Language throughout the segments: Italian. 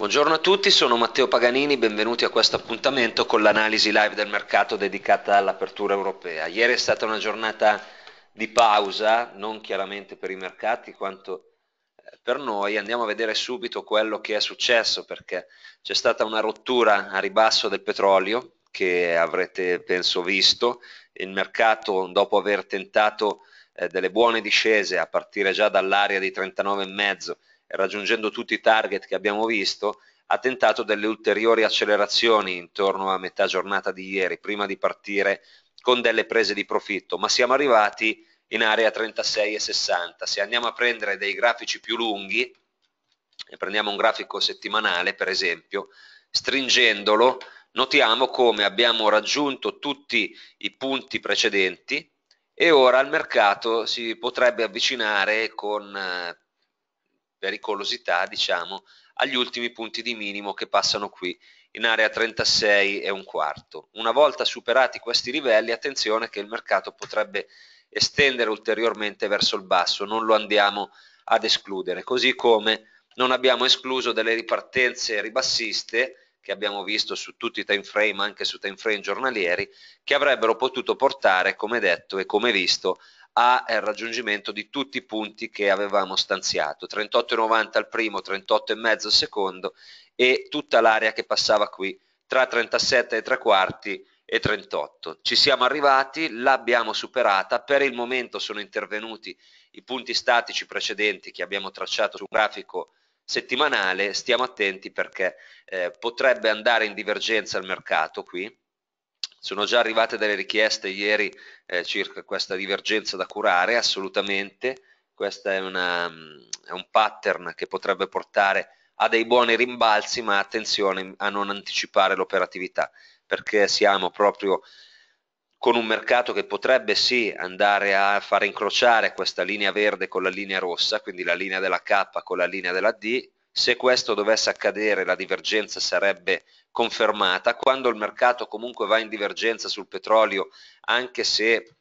Buongiorno a tutti, sono Matteo Paganini, benvenuti a questo appuntamento con l'analisi live del mercato dedicata all'apertura europea. Ieri è stata una giornata di pausa, non chiaramente per i mercati quanto eh, per noi, andiamo a vedere subito quello che è successo perché c'è stata una rottura a ribasso del petrolio che avrete penso visto, il mercato dopo aver tentato eh, delle buone discese a partire già dall'area di 39,5 raggiungendo tutti i target che abbiamo visto, ha tentato delle ulteriori accelerazioni intorno a metà giornata di ieri, prima di partire con delle prese di profitto, ma siamo arrivati in area 36 e 60. Se andiamo a prendere dei grafici più lunghi, e prendiamo un grafico settimanale per esempio, stringendolo notiamo come abbiamo raggiunto tutti i punti precedenti e ora il mercato si potrebbe avvicinare con eh, pericolosità, diciamo, agli ultimi punti di minimo che passano qui in area 36 e un quarto. Una volta superati questi livelli, attenzione che il mercato potrebbe estendere ulteriormente verso il basso, non lo andiamo ad escludere, così come non abbiamo escluso delle ripartenze ribassiste che abbiamo visto su tutti i time frame, anche su time frame giornalieri, che avrebbero potuto portare, come detto e come visto, al raggiungimento di tutti i punti che avevamo stanziato, 38,90 al primo, 38,5 al secondo e tutta l'area che passava qui tra 37 e 3 quarti e 38. Ci siamo arrivati, l'abbiamo superata, per il momento sono intervenuti i punti statici precedenti che abbiamo tracciato su un grafico settimanale, stiamo attenti perché eh, potrebbe andare in divergenza il mercato qui, sono già arrivate delle richieste ieri eh, circa questa divergenza da curare, assolutamente. Questo è, mm, è, un pattern che potrebbe portare a dei buoni rimbalzi, ma attenzione a non anticipare l'operatività, perché siamo proprio con un mercato che potrebbe sì andare a far incrociare questa linea verde con la linea rossa, quindi la linea della K con la linea della D. Se questo dovesse accadere, la divergenza sarebbe confermata, quando il mercato comunque va in divergenza sul petrolio, anche se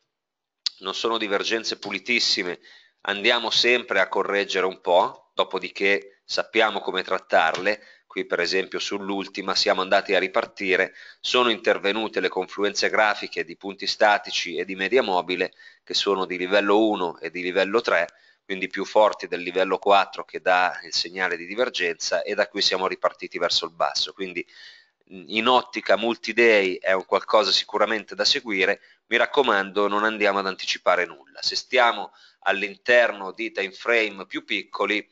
non sono divergenze pulitissime, andiamo sempre a correggere un po', dopodiché sappiamo come trattarle, qui per esempio sull'ultima siamo andati a ripartire, sono intervenute le confluenze grafiche di punti statici e di media mobile che sono di livello 1 e di livello 3, quindi più forti del livello 4 che dà il segnale di divergenza e da qui siamo ripartiti verso il basso. Quindi in ottica multi-day è un qualcosa sicuramente da seguire, mi raccomando non andiamo ad anticipare nulla. Se stiamo all'interno di time frame più piccoli,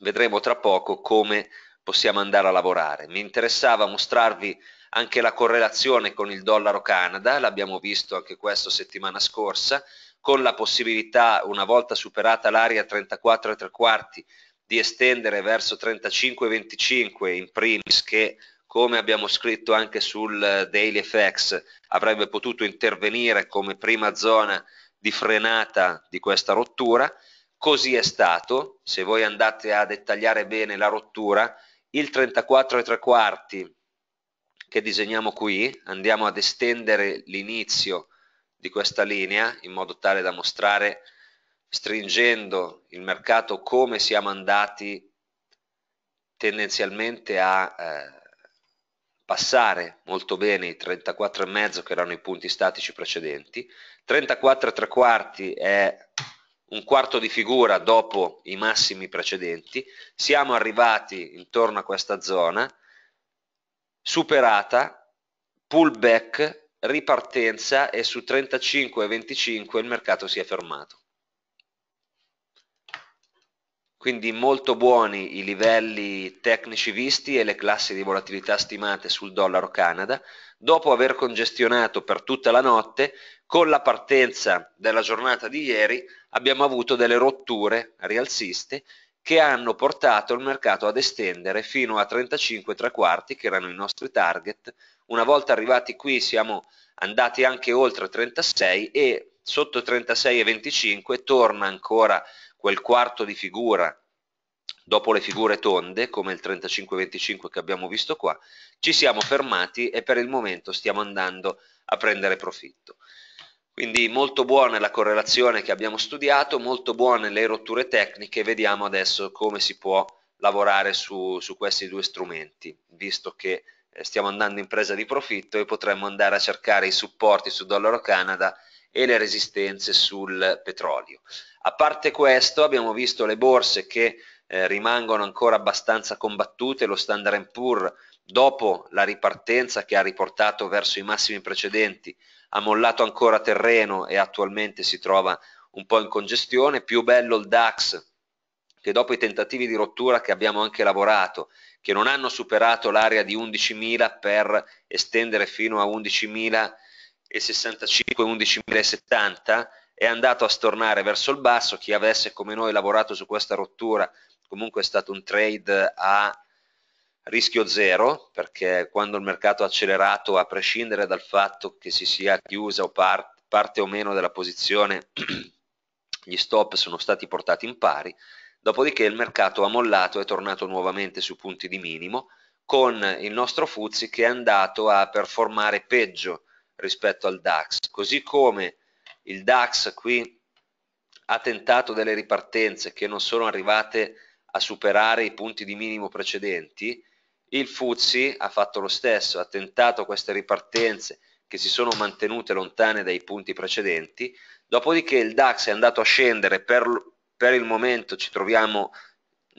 vedremo tra poco come possiamo andare a lavorare. Mi interessava mostrarvi anche la correlazione con il dollaro Canada, l'abbiamo visto anche questa settimana scorsa, con la possibilità, una volta superata l'area 34 e 3 quarti, di estendere verso 35,25 in primis che come abbiamo scritto anche sul eh, Daily FX, avrebbe potuto intervenire come prima zona di frenata di questa rottura. Così è stato, se voi andate a dettagliare bene la rottura, il 34 e tre quarti che disegniamo qui, andiamo ad estendere l'inizio di questa linea in modo tale da mostrare stringendo il mercato come siamo andati tendenzialmente a eh, passare molto bene i 34,5 che erano i punti statici precedenti, 34 3 quarti è un quarto di figura dopo i massimi precedenti, siamo arrivati intorno a questa zona, superata, pullback, ripartenza e su 35 e 25 il mercato si è fermato. Quindi molto buoni i livelli tecnici visti e le classi di volatilità stimate sul dollaro Canada, dopo aver congestionato per tutta la notte, con la partenza della giornata di ieri abbiamo avuto delle rotture rialziste che hanno portato il mercato ad estendere fino a 35 3 quarti, che erano i nostri target. Una volta arrivati qui siamo andati anche oltre 36 e sotto 36 e 25 torna ancora quel quarto di figura dopo le figure tonde come il 35-25 che abbiamo visto qua ci siamo fermati e per il momento stiamo andando a prendere profitto quindi molto buona la correlazione che abbiamo studiato molto buone le rotture tecniche vediamo adesso come si può lavorare su, su questi due strumenti visto che eh, stiamo andando in presa di profitto e potremmo andare a cercare i supporti su dollaro canada e le resistenze sul petrolio. A parte questo abbiamo visto le borse che eh, rimangono ancora abbastanza combattute, lo Standard Poor's dopo la ripartenza che ha riportato verso i massimi precedenti ha mollato ancora terreno e attualmente si trova un po' in congestione, più bello il DAX che dopo i tentativi di rottura che abbiamo anche lavorato, che non hanno superato l'area di 11.000 per estendere fino a 11.000 e 65 11.070 è andato a stornare verso il basso, chi avesse come noi lavorato su questa rottura comunque è stato un trade a rischio zero perché quando il mercato ha accelerato a prescindere dal fatto che si sia chiusa o part, parte o meno della posizione gli stop sono stati portati in pari dopodiché il mercato ha mollato e è tornato nuovamente su punti di minimo con il nostro Fuzzi che è andato a performare peggio rispetto al DAX, così come il DAX qui ha tentato delle ripartenze che non sono arrivate a superare i punti di minimo precedenti, il FUZI ha fatto lo stesso, ha tentato queste ripartenze che si sono mantenute lontane dai punti precedenti, dopodiché il DAX è andato a scendere per, per il momento ci troviamo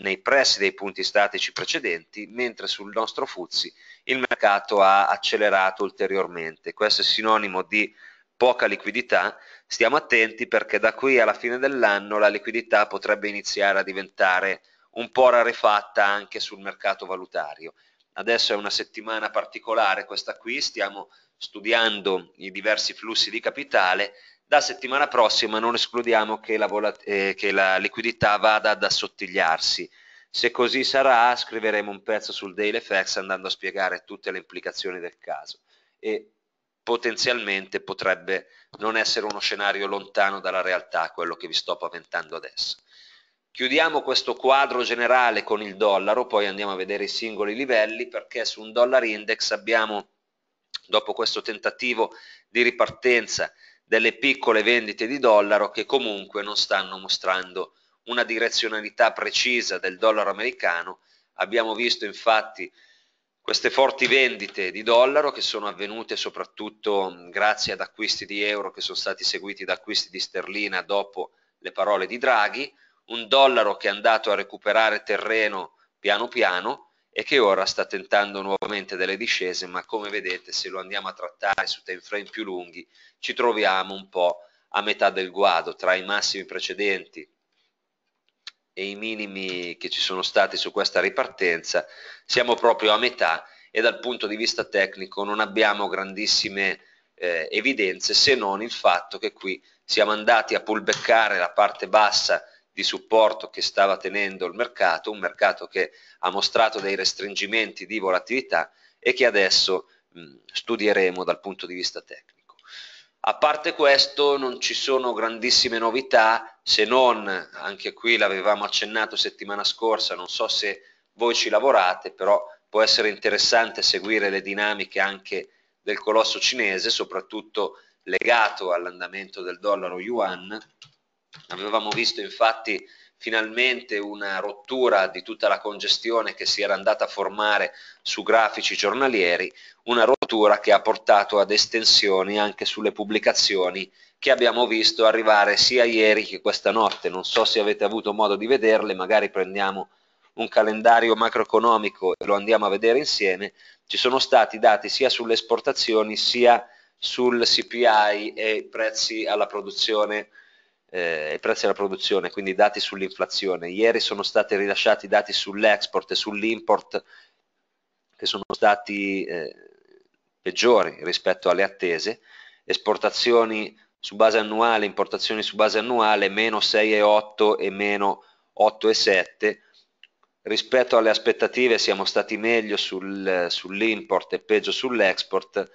nei pressi dei punti statici precedenti, mentre sul nostro Fuzzi il mercato ha accelerato ulteriormente. Questo è sinonimo di poca liquidità, stiamo attenti perché da qui alla fine dell'anno la liquidità potrebbe iniziare a diventare un po' rarefatta anche sul mercato valutario. Adesso è una settimana particolare questa qui, stiamo studiando i diversi flussi di capitale da settimana prossima non escludiamo che la, volat- eh, che la liquidità vada ad assottigliarsi. Se così sarà, scriveremo un pezzo sul Daily FX andando a spiegare tutte le implicazioni del caso e potenzialmente potrebbe non essere uno scenario lontano dalla realtà, quello che vi sto paventando adesso. Chiudiamo questo quadro generale con il dollaro, poi andiamo a vedere i singoli livelli perché su un dollar index abbiamo, dopo questo tentativo di ripartenza, delle piccole vendite di dollaro che comunque non stanno mostrando una direzionalità precisa del dollaro americano. Abbiamo visto infatti queste forti vendite di dollaro che sono avvenute soprattutto grazie ad acquisti di euro che sono stati seguiti da acquisti di sterlina dopo le parole di Draghi, un dollaro che è andato a recuperare terreno piano piano, e che ora sta tentando nuovamente delle discese, ma come vedete se lo andiamo a trattare su time frame più lunghi ci troviamo un po' a metà del guado tra i massimi precedenti e i minimi che ci sono stati su questa ripartenza siamo proprio a metà e dal punto di vista tecnico non abbiamo grandissime eh, evidenze se non il fatto che qui siamo andati a pullbeccare la parte bassa di supporto che stava tenendo il mercato, un mercato che ha mostrato dei restringimenti di volatilità e che adesso mh, studieremo dal punto di vista tecnico. A parte questo non ci sono grandissime novità se non, anche qui l'avevamo accennato settimana scorsa, non so se voi ci lavorate, però può essere interessante seguire le dinamiche anche del colosso cinese, soprattutto legato all'andamento del dollaro yuan Avevamo visto infatti finalmente una rottura di tutta la congestione che si era andata a formare su grafici giornalieri, una rottura che ha portato ad estensioni anche sulle pubblicazioni che abbiamo visto arrivare sia ieri che questa notte. Non so se avete avuto modo di vederle, magari prendiamo un calendario macroeconomico e lo andiamo a vedere insieme. Ci sono stati dati sia sulle esportazioni sia sul CPI e prezzi alla produzione eh, i prezzi alla produzione, quindi dati sull'inflazione. Ieri sono stati rilasciati dati sull'export e sull'import che sono stati eh, peggiori rispetto alle attese, esportazioni su base annuale, importazioni su base annuale meno 6,8 e meno 8,7 rispetto alle aspettative siamo stati meglio sul, sull'import e peggio sull'export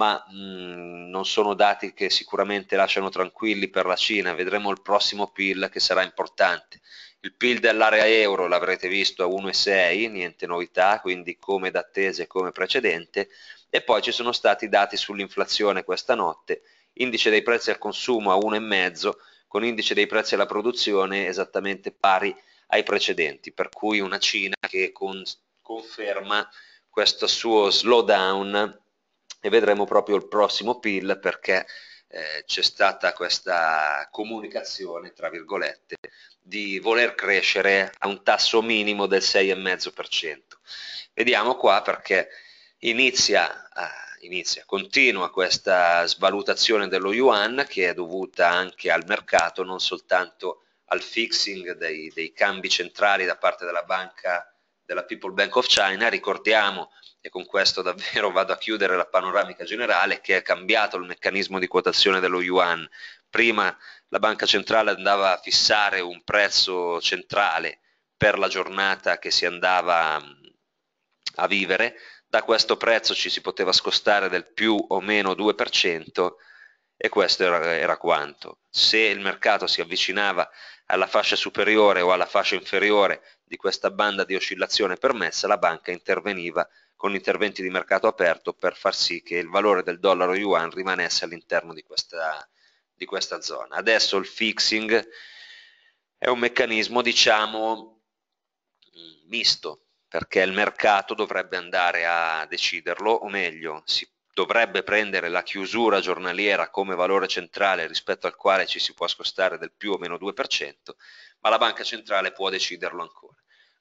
ma mh, mm, non sono dati che sicuramente lasciano tranquilli per la Cina, vedremo il prossimo PIL che sarà importante. Il PIL dell'area euro l'avrete visto a 1,6, niente novità, quindi come d'attesa e come precedente, e poi ci sono stati dati sull'inflazione questa notte, indice dei prezzi al consumo a 1,5, con indice dei prezzi alla produzione esattamente pari ai precedenti, per cui una Cina che con, conferma questo suo slowdown e vedremo proprio il prossimo PIL perché eh, c'è stata questa comunicazione, tra virgolette, di voler crescere a un tasso minimo del 6,5%. Vediamo qua perché inizia, eh, inizia, continua questa svalutazione dello yuan che è dovuta anche al mercato, non soltanto al fixing dei, dei cambi centrali da parte della banca della People Bank of China, ricordiamo e con questo davvero vado a chiudere la panoramica generale che è cambiato il meccanismo di quotazione dello yuan. Prima la banca centrale andava a fissare un prezzo centrale per la giornata che si andava a vivere, da questo prezzo ci si poteva scostare del più o meno 2% e questo era, era quanto. Se il mercato si avvicinava alla fascia superiore o alla fascia inferiore di questa banda di oscillazione permessa, la banca interveniva con interventi di mercato aperto per far sì che il valore del dollaro yuan rimanesse all'interno di questa, di questa zona. Adesso il fixing è un meccanismo diciamo misto perché il mercato dovrebbe andare a deciderlo o meglio si dovrebbe prendere la chiusura giornaliera come valore centrale rispetto al quale ci si può scostare del più o meno 2%, ma la banca centrale può deciderlo ancora.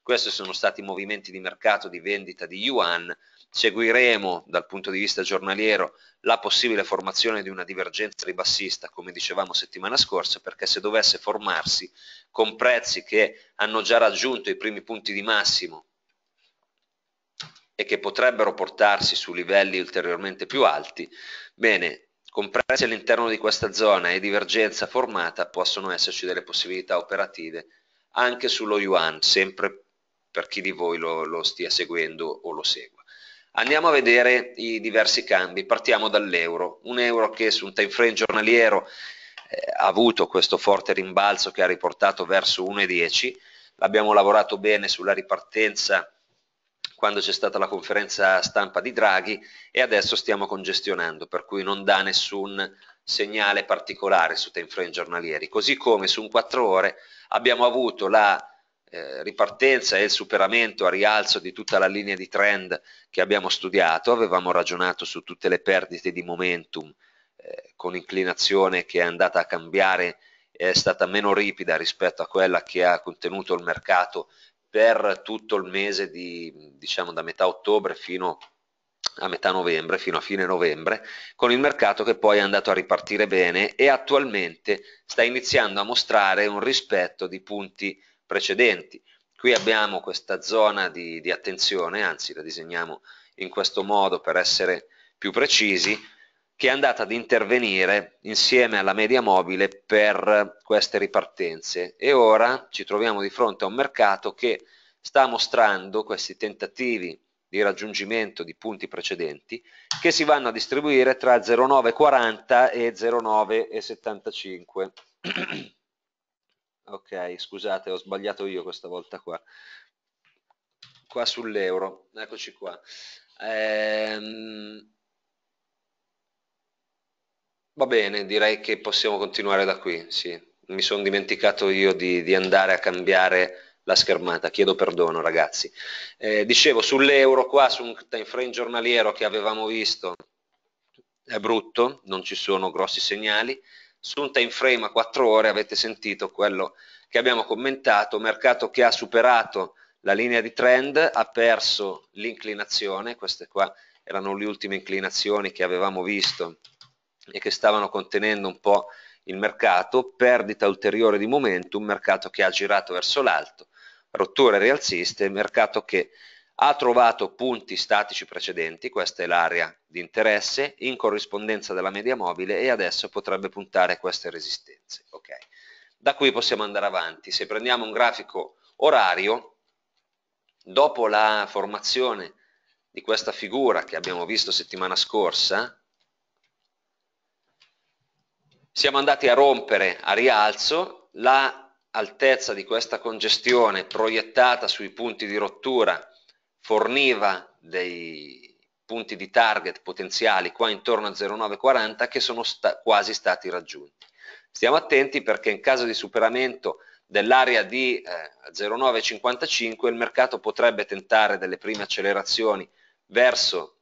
Questi sono stati i movimenti di mercato di vendita di yuan. Seguiremo dal punto di vista giornaliero la possibile formazione di una divergenza ribassista, come dicevamo settimana scorsa, perché se dovesse formarsi con prezzi che hanno già raggiunto i primi punti di massimo e che potrebbero portarsi su livelli ulteriormente più alti, bene, con prezzi all'interno di questa zona e divergenza formata possono esserci delle possibilità operative anche sullo yuan, sempre più per chi di voi lo, lo stia seguendo o lo segua. Andiamo a vedere i diversi cambi, partiamo dall'euro, un euro che su un time frame giornaliero eh, ha avuto questo forte rimbalzo che ha riportato verso 1,10, l'abbiamo lavorato bene sulla ripartenza quando c'è stata la conferenza stampa di Draghi e adesso stiamo congestionando, per cui non dà nessun segnale particolare su time frame giornalieri, così come su un 4 ore abbiamo avuto la eh, ripartenza e il superamento a rialzo di tutta la linea di trend che abbiamo studiato, avevamo ragionato su tutte le perdite di momentum eh, con inclinazione che è andata a cambiare è stata meno ripida rispetto a quella che ha contenuto il mercato per tutto il mese di diciamo da metà ottobre fino a metà novembre fino a fine novembre con il mercato che poi è andato a ripartire bene e attualmente sta iniziando a mostrare un rispetto di punti precedenti. Qui abbiamo questa zona di, di attenzione, anzi la disegniamo in questo modo per essere più precisi, che è andata ad intervenire insieme alla media mobile per queste ripartenze e ora ci troviamo di fronte a un mercato che sta mostrando questi tentativi di raggiungimento di punti precedenti che si vanno a distribuire tra 0,940 e 0,975 ok scusate ho sbagliato io questa volta qua qua sull'euro eccoci qua ehm... va bene direi che possiamo continuare da qui sì mi sono dimenticato io di, di, andare a cambiare la schermata, chiedo perdono ragazzi. Eh, dicevo sull'euro qua, su un time frame giornaliero che avevamo visto, è brutto, non ci sono grossi segnali, su un time frame a 4 ore avete sentito quello che abbiamo commentato, mercato che ha superato la linea di trend, ha perso l'inclinazione, queste qua erano le ultime inclinazioni che avevamo visto e che stavano contenendo un po' il mercato, perdita ulteriore di momentum, mercato che ha girato verso l'alto, rotture rialziste, mercato che ha trovato punti statici precedenti, questa è l'area di interesse, in corrispondenza della media mobile e adesso potrebbe puntare a queste resistenze. Okay. Da qui possiamo andare avanti, se prendiamo un grafico orario, dopo la formazione di questa figura che abbiamo visto settimana scorsa, siamo andati a rompere a rialzo la altezza di questa congestione proiettata sui punti di rottura forniva dei punti di target potenziali qua intorno a 0,940 che sono sta quasi stati raggiunti. Stiamo attenti perché in caso di superamento dell'area di eh, 0,955 il mercato potrebbe tentare delle prime accelerazioni verso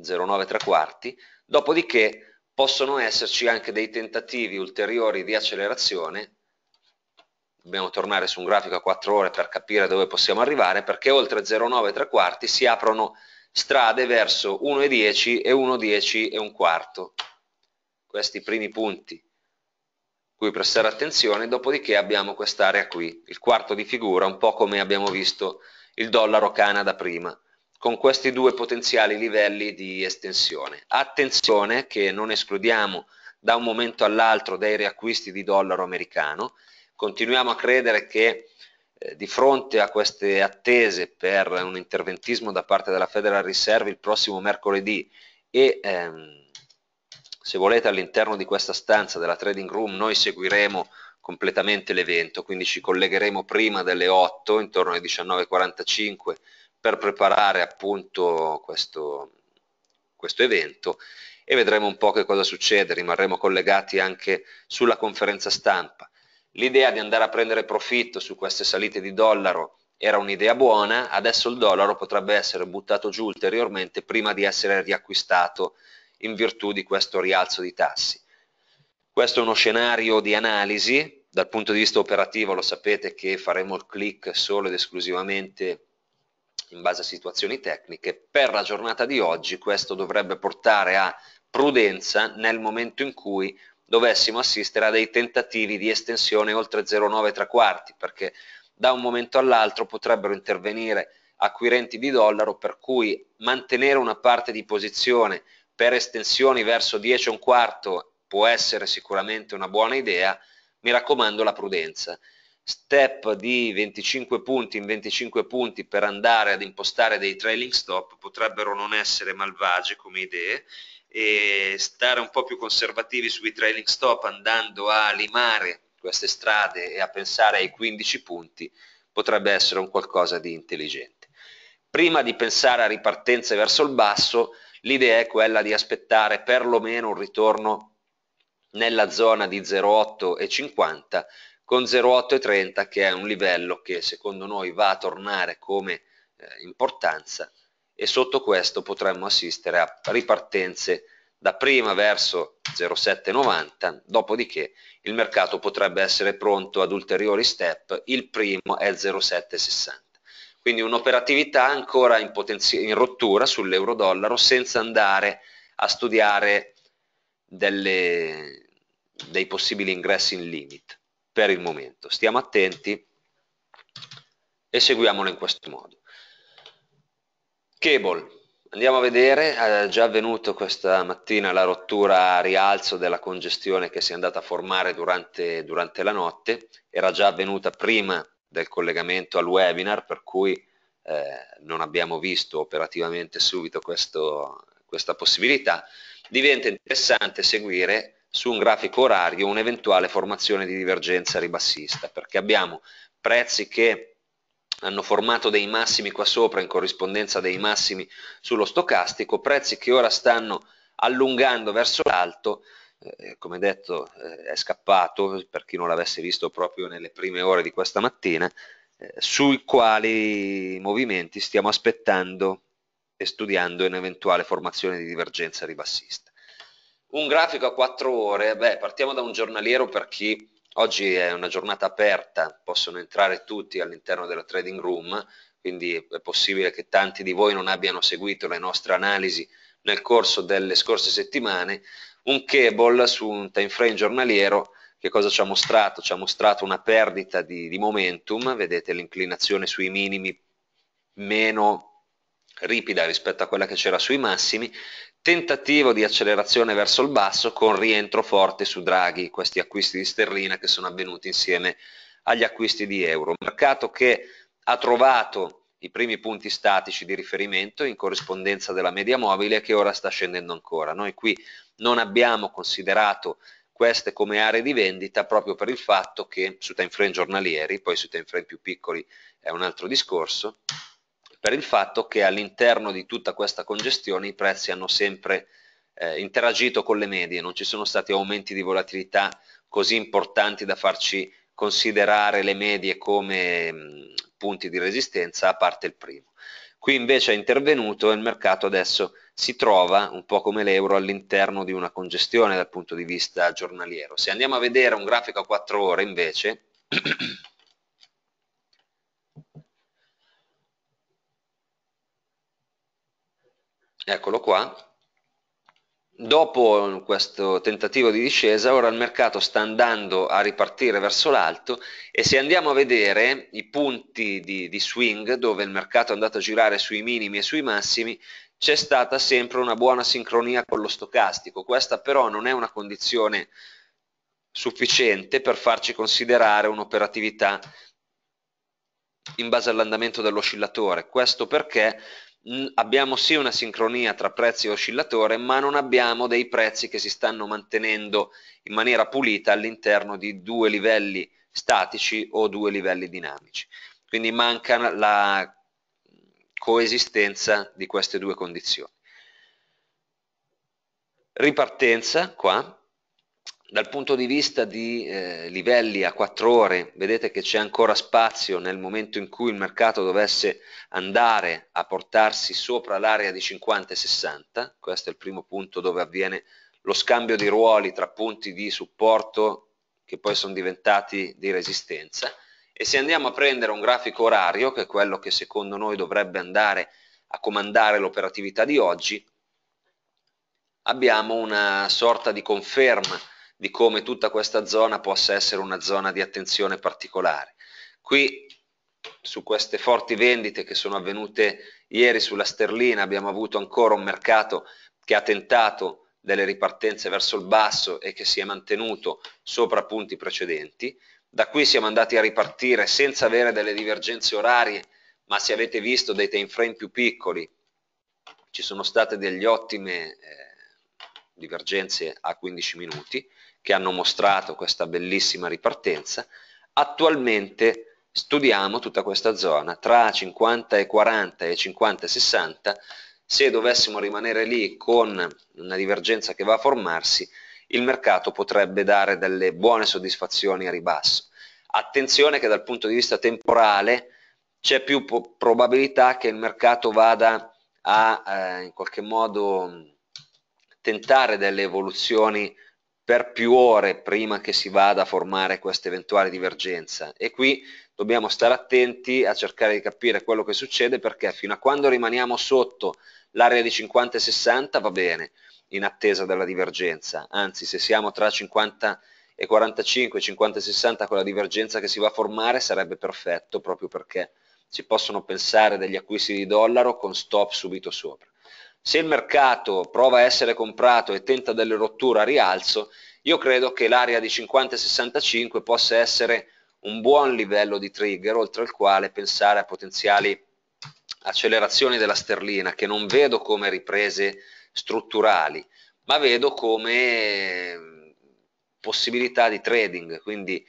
0,9 quarti, dopodiché possono esserci anche dei tentativi ulteriori di accelerazione dobbiamo tornare su un grafico a 4 ore per capire dove possiamo arrivare, perché oltre 0,9 3 quarti si aprono strade verso 1,10 e 1,10 e un quarto. Questi primi punti cui prestare attenzione, dopodiché abbiamo quest'area qui, il quarto di figura, un po' come abbiamo visto il dollaro Canada prima, con questi due potenziali livelli di estensione. Attenzione che non escludiamo da un momento all'altro dei riacquisti di dollaro americano, continuiamo a credere che eh, di fronte a queste attese per un interventismo da parte della Federal Reserve il prossimo mercoledì e ehm, se volete all'interno di questa stanza della trading room noi seguiremo completamente l'evento, quindi ci collegheremo prima delle 8 intorno alle 19.45 per preparare appunto questo, questo evento e vedremo un po' che cosa succede, rimarremo collegati anche sulla conferenza stampa. L'idea di andare a prendere profitto su queste salite di dollaro era un'idea buona, adesso il dollaro potrebbe essere buttato giù ulteriormente prima di essere riacquistato in virtù di questo rialzo di tassi. Questo è uno scenario di analisi, dal punto di vista operativo lo sapete che faremo il click solo ed esclusivamente in base a situazioni tecniche, per la giornata di oggi questo dovrebbe portare a prudenza nel momento in cui dovessimo assistere a dei tentativi di estensione oltre 0,9 3 quarti, perché da un momento all'altro potrebbero intervenire acquirenti di dollaro, per cui mantenere una parte di posizione per estensioni verso 10 e un quarto può essere sicuramente una buona idea, mi raccomando la prudenza. Step di 25 punti in 25 punti per andare ad impostare dei trailing stop potrebbero non essere malvagie come idee e stare un po' più conservativi sui trailing stop andando a limare queste strade e a pensare ai 15 punti potrebbe essere un qualcosa di intelligente. Prima di pensare a ripartenze verso il basso, l'idea è quella di aspettare perlomeno un ritorno nella zona di 0,8 e 50 con 0,8 e 30 che è un livello che secondo noi va a tornare come eh, importanza e sotto questo potremmo assistere a ripartenze da prima verso 0,790, dopodiché il mercato potrebbe essere pronto ad ulteriori step, il primo è 0,760. Quindi un'operatività ancora in, in rottura sull'euro-dollaro senza andare a studiare delle, dei possibili ingressi in limit per il momento. Stiamo attenti e seguiamolo in questo modo. Cable. Andiamo a vedere, è già avvenuto questa mattina la rottura a rialzo della congestione che si è andata a formare durante, durante la notte, era già avvenuta prima del collegamento al webinar, per cui eh, non abbiamo visto operativamente subito questo, questa possibilità. Diventa interessante seguire su un grafico orario un'eventuale formazione di divergenza ribassista, perché abbiamo prezzi che hanno formato dei massimi qua sopra in corrispondenza dei massimi sullo stocastico, prezzi che ora stanno allungando verso l'alto, eh, come detto eh, è scappato per chi non l'avesse visto proprio nelle prime ore di questa mattina, eh, sui quali movimenti stiamo aspettando e studiando un'eventuale formazione di divergenza ribassista. Un grafico a 4 ore, beh, partiamo da un giornaliero per chi Oggi è una giornata aperta, possono entrare tutti all'interno della trading room, quindi è possibile che tanti di voi non abbiano seguito le nostre analisi nel corso delle scorse settimane. Un cable su un time frame giornaliero che cosa ci ha mostrato? Ci ha mostrato una perdita di, di momentum, vedete l'inclinazione sui minimi meno ripida rispetto a quella che c'era sui massimi, tentativo di accelerazione verso il basso con rientro forte su Draghi, questi acquisti di sterlina che sono avvenuti insieme agli acquisti di euro. Mercato che ha trovato i primi punti statici di riferimento in corrispondenza della media mobile che ora sta scendendo ancora. Noi qui non abbiamo considerato queste come aree di vendita proprio per il fatto che su time frame giornalieri, poi su time frame più piccoli è un altro discorso, per il fatto che all'interno di tutta questa congestione i prezzi hanno sempre eh, interagito con le medie, non ci sono stati aumenti di volatilità così importanti da farci considerare le medie come mh, mm, punti di resistenza a parte il primo. Qui invece è intervenuto e il mercato adesso si trova, un po' come l'euro, all'interno di una congestione dal punto di vista giornaliero. Se andiamo a vedere un grafico a 4 ore invece, eccolo qua, dopo questo tentativo di discesa, ora il mercato sta andando a ripartire verso l'alto e se andiamo a vedere i punti di, di, swing dove il mercato è andato a girare sui minimi e sui massimi, c'è stata sempre una buona sincronia con lo stocastico. Questa però non è una condizione sufficiente per farci considerare un'operatività in base all'andamento dell'oscillatore. Questo perché abbiamo sì una sincronia tra prezzi e oscillatore, ma non abbiamo dei prezzi che si stanno mantenendo in maniera pulita all'interno di due livelli statici o due livelli dinamici. Quindi manca la coesistenza di queste due condizioni. Ripartenza qua, dal punto di vista di eh, livelli a 4 ore, vedete che c'è ancora spazio nel momento in cui il mercato dovesse andare a portarsi sopra l'area di 50 e 60, questo è il primo punto dove avviene lo scambio di ruoli tra punti di supporto che poi sono diventati di resistenza e se andiamo a prendere un grafico orario, che è quello che secondo noi dovrebbe andare a comandare l'operatività di oggi, abbiamo una sorta di conferma di come tutta questa zona possa essere una zona di attenzione particolare. Qui su queste forti vendite che sono avvenute ieri sulla sterlina abbiamo avuto ancora un mercato che ha tentato delle ripartenze verso il basso e che si è mantenuto sopra punti precedenti. Da qui siamo andati a ripartire senza avere delle divergenze orarie, ma se avete visto dei time frame più piccoli ci sono state delle ottime eh, divergenze a 15 minuti che hanno mostrato questa bellissima ripartenza, attualmente studiamo tutta questa zona, tra 50 e 40 e 50 e 60, se dovessimo rimanere lì con una divergenza che va a formarsi, il mercato potrebbe dare delle buone soddisfazioni a ribasso. Attenzione che dal punto di vista temporale c'è più probabilità che il mercato vada a eh, in qualche modo tentare delle evoluzioni per più ore prima che si vada a formare questa eventuale divergenza e qui dobbiamo stare attenti a cercare di capire quello che succede perché fino a quando rimaniamo sotto l'area di 50 e 60 va bene in attesa della divergenza, anzi se siamo tra 50 e 45, 50 e 60 con la divergenza che si va a formare sarebbe perfetto proprio perché si possono pensare degli acquisti di dollaro con stop subito sopra. Se il mercato prova a essere comprato e tenta delle rotture a rialzo, io credo che l'area di 50 65 possa essere un buon livello di trigger, oltre al quale pensare a potenziali accelerazioni della sterlina, che non vedo come riprese strutturali, ma vedo come eh, possibilità di trading, quindi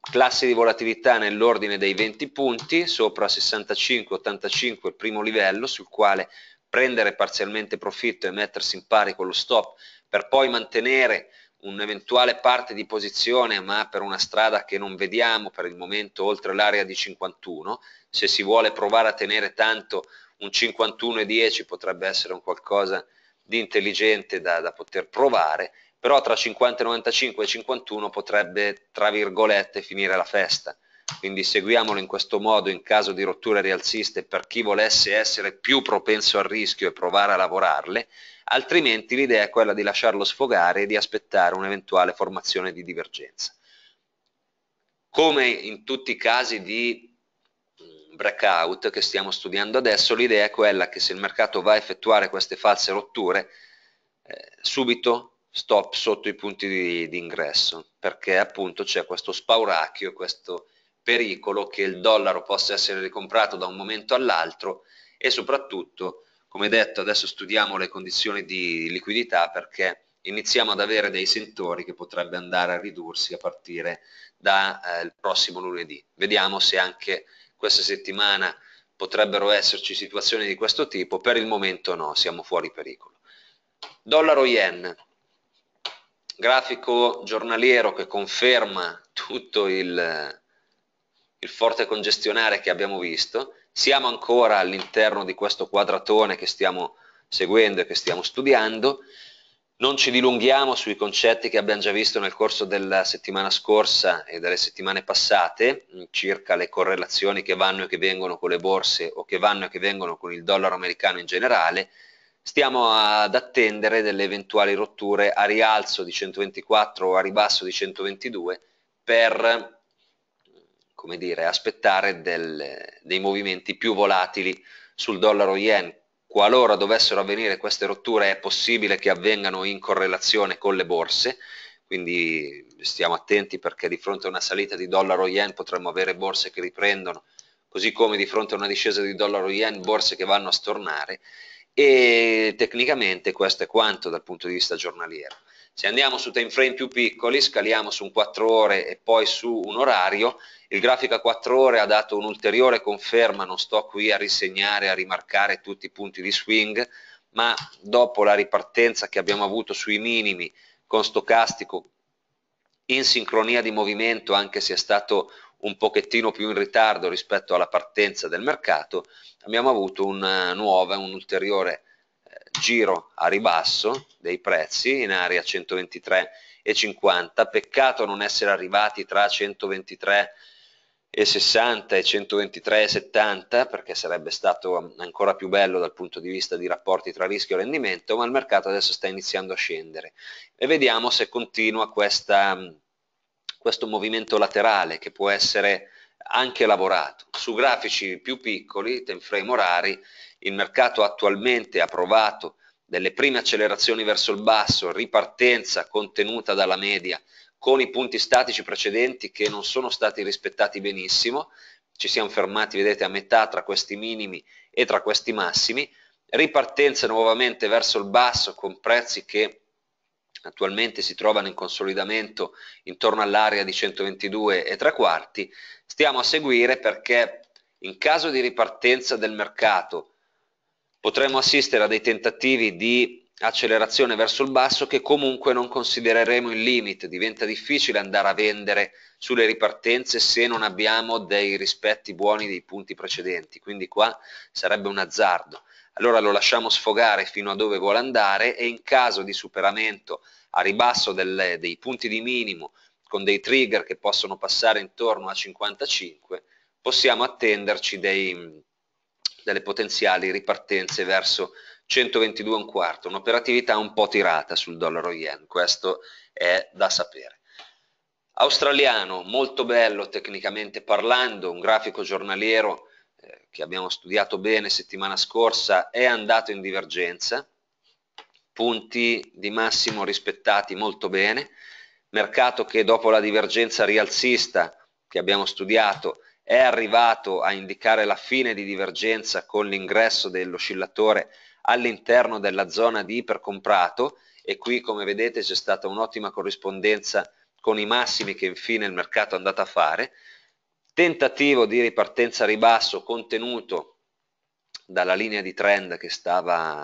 classi di volatilità nell'ordine dei 20 punti, sopra 65-85 il primo livello sul quale prendere parzialmente profitto e mettersi in pari con lo stop per poi mantenere un'eventuale parte di posizione ma per una strada che non vediamo per il momento oltre l'area di 51 se si vuole provare a tenere tanto un 51,10 potrebbe essere un qualcosa di intelligente da, da poter provare però tra 50,95 e 51 potrebbe tra virgolette finire la festa quindi seguiamolo in questo modo in caso di rotture rialziste per chi volesse essere più propenso al rischio e provare a lavorarle, altrimenti l'idea è quella di lasciarlo sfogare e di aspettare un'eventuale formazione di divergenza. Come in tutti i casi di mm, breakout che stiamo studiando adesso, l'idea è quella che se il mercato va a effettuare queste false rotture, eh, subito stop sotto i punti di, di ingresso, perché appunto c'è questo spauracchio, questo pericolo che il dollaro possa essere ricomprato da un momento all'altro e soprattutto, come detto, adesso studiamo le condizioni di liquidità perché iniziamo ad avere dei sentori che potrebbe andare a ridursi a partire dal eh, prossimo lunedì. Vediamo se anche questa settimana potrebbero esserci situazioni di questo tipo, per il momento no, siamo fuori pericolo. Dollaro yen, grafico giornaliero che conferma tutto il il forte congestionare che abbiamo visto, siamo ancora all'interno di questo quadratone che stiamo seguendo e che stiamo studiando, non ci dilunghiamo sui concetti che abbiamo già visto nel corso della settimana scorsa e delle settimane passate, mm, circa le correlazioni che vanno e che vengono con le borse o che vanno e che vengono con il dollaro americano in generale, stiamo ad attendere delle eventuali rotture a rialzo di 124 o a ribasso di 122 per come dire, aspettare del, dei movimenti più volatili sul dollaro yen. Qualora dovessero avvenire queste rotture è possibile che avvengano in correlazione con le borse, quindi stiamo attenti perché di fronte a una salita di dollaro yen potremmo avere borse che riprendono, così come di fronte a una discesa di dollaro yen borse che vanno a stornare e tecnicamente questo è quanto dal punto di vista giornaliero. Se andiamo su time frame più piccoli, scaliamo su un 4 ore e poi su un orario, il grafico a 4 ore ha dato un'ulteriore conferma, non sto qui a risegnare, a rimarcare tutti i punti di swing, ma dopo la ripartenza che abbiamo avuto sui minimi con stocastico in sincronia di movimento, anche se è stato un pochettino più in ritardo rispetto alla partenza del mercato, abbiamo avuto una eh, nuova, un'ulteriore giro a ribasso dei prezzi in area 123,50, peccato non essere arrivati tra 123 e 60 e 123 e 70 perché sarebbe stato ancora più bello dal punto di vista di rapporti tra rischio e rendimento ma il mercato adesso sta iniziando a scendere e vediamo se continua questa, questo movimento laterale che può essere anche lavorato su grafici più piccoli, time frame orari il mercato attualmente ha provato delle prime accelerazioni verso il basso, ripartenza contenuta dalla media con i punti statici precedenti che non sono stati rispettati benissimo, ci siamo fermati, vedete, a metà tra questi minimi e tra questi massimi, ripartenza nuovamente verso il basso con prezzi che attualmente si trovano in consolidamento intorno all'area di 122 e tre quarti, stiamo a seguire perché in caso di ripartenza del mercato potremmo assistere a dei tentativi di accelerazione verso il basso che comunque non considereremo il limite, diventa difficile andare a vendere sulle ripartenze se non abbiamo dei rispetti buoni dei punti precedenti, quindi qua sarebbe un azzardo. Allora lo lasciamo sfogare fino a dove vuole andare e in caso di superamento a ribasso delle, dei punti di minimo con dei trigger che possono passare intorno a 55 possiamo attenderci dei, delle potenziali ripartenze verso 122 e un quarto, un'operatività un po' tirata sul dollaro yen, questo è da sapere. Australiano, molto bello tecnicamente parlando, un grafico giornaliero eh, che abbiamo studiato bene settimana scorsa, è andato in divergenza, punti di massimo rispettati molto bene, mercato che dopo la divergenza rialzista che abbiamo studiato è arrivato a indicare la fine di divergenza con l'ingresso dell'oscillatore all'interno della zona di ipercomprato e qui come vedete c'è stata un'ottima corrispondenza con i massimi che infine il mercato è andato a fare, tentativo di ripartenza a ribasso contenuto dalla linea di trend che stava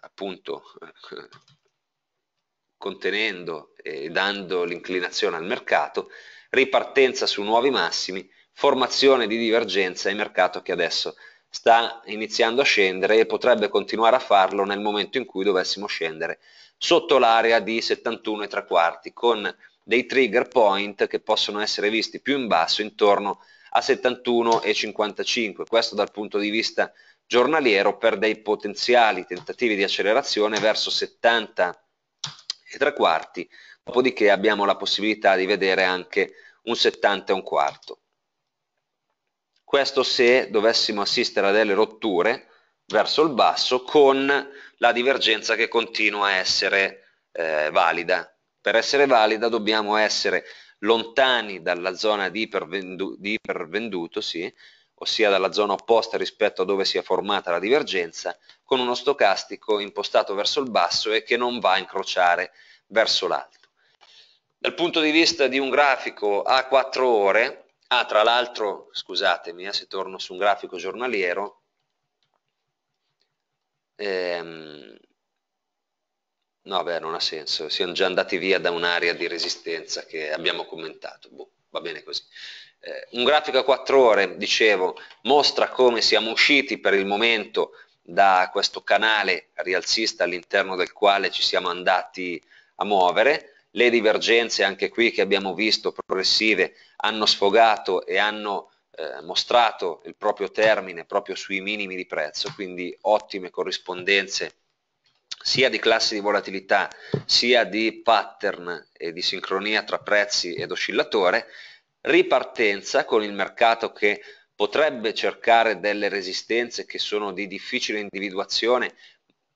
appunto contenendo e dando l'inclinazione al mercato, ripartenza su nuovi massimi formazione di divergenza in mercato che adesso sta iniziando a scendere e potrebbe continuare a farlo nel momento in cui dovessimo scendere sotto l'area di 71 e tre quarti con dei trigger point che possono essere visti più in basso intorno a 71 e 55 questo dal punto di vista giornaliero per dei potenziali tentativi di accelerazione verso 70 e tre quarti dopodiché abbiamo la possibilità di vedere anche un 70 e un quarto questo se dovessimo assistere a delle rotture verso il basso con la divergenza che continua a essere eh, valida. Per essere valida dobbiamo essere lontani dalla zona di ipervenduto, di ipervenduto sì, ossia dalla zona opposta rispetto a dove si è formata la divergenza, con uno stocastico impostato verso il basso e che non va a incrociare verso l'alto. Dal punto di vista di un grafico a 4 ore, Ah, tra l'altro, scusatemi, eh, se torno su un grafico giornaliero, ehm, no, beh, non ha senso, siamo già andati via da un'area di resistenza che abbiamo commentato, boh, va bene così. Eh, un grafico a quattro ore, dicevo, mostra come siamo usciti per il momento da questo canale rialzista all'interno del quale ci siamo andati a muovere, le divergenze anche qui che abbiamo visto progressive hanno sfogato e hanno eh, mostrato il proprio termine proprio sui minimi di prezzo, quindi ottime corrispondenze sia di classi di volatilità sia di pattern e di sincronia tra prezzi ed oscillatore, ripartenza con il mercato che potrebbe cercare delle resistenze che sono di difficile individuazione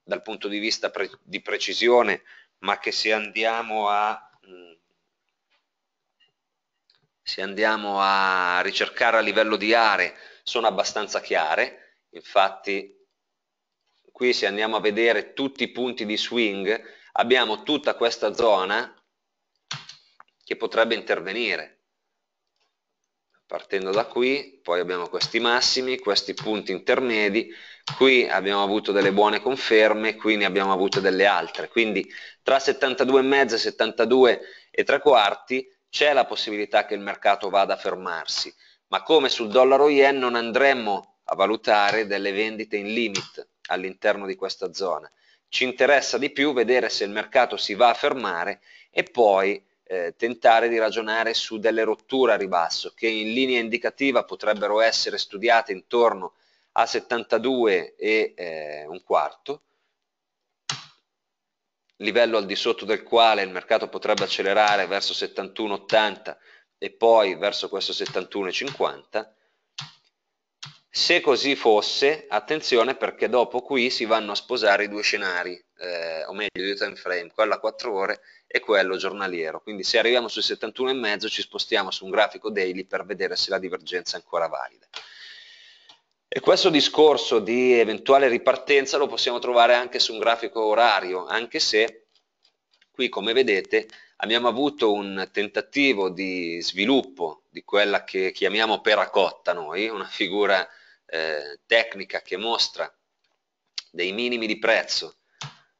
dal punto di vista pre di precisione, ma che se andiamo a mh, mm, se andiamo a ricercare a livello di aree sono abbastanza chiare, infatti qui se andiamo a vedere tutti i punti di swing abbiamo tutta questa zona che potrebbe intervenire. Partendo da qui, poi abbiamo questi massimi, questi punti intermedi, qui abbiamo avuto delle buone conferme, qui ne abbiamo avute delle altre, quindi tra 72,5 e 72 e tre quarti c'è la possibilità che il mercato vada a fermarsi, ma come sul dollaro yen non andremmo a valutare delle vendite in limit all'interno di questa zona. Ci interessa di più vedere se il mercato si va a fermare e poi eh, tentare di ragionare su delle rotture a ribasso che in linea indicativa potrebbero essere studiate intorno a 72 e eh, un quarto livello al di sotto del quale il mercato potrebbe accelerare verso 71,80 e poi verso questo 71,50. Se così fosse, attenzione perché dopo qui si vanno a sposare i due scenari, eh, o meglio i due time frame, quello a 4 ore e quello giornaliero. Quindi se arriviamo sui 71,5 ci spostiamo su un grafico daily per vedere se la divergenza è ancora valida. E questo discorso di eventuale ripartenza lo possiamo trovare anche su un grafico orario, anche se qui come vedete abbiamo avuto un tentativo di sviluppo di quella che chiamiamo peracotta noi, una figura eh, tecnica che mostra dei minimi di prezzo,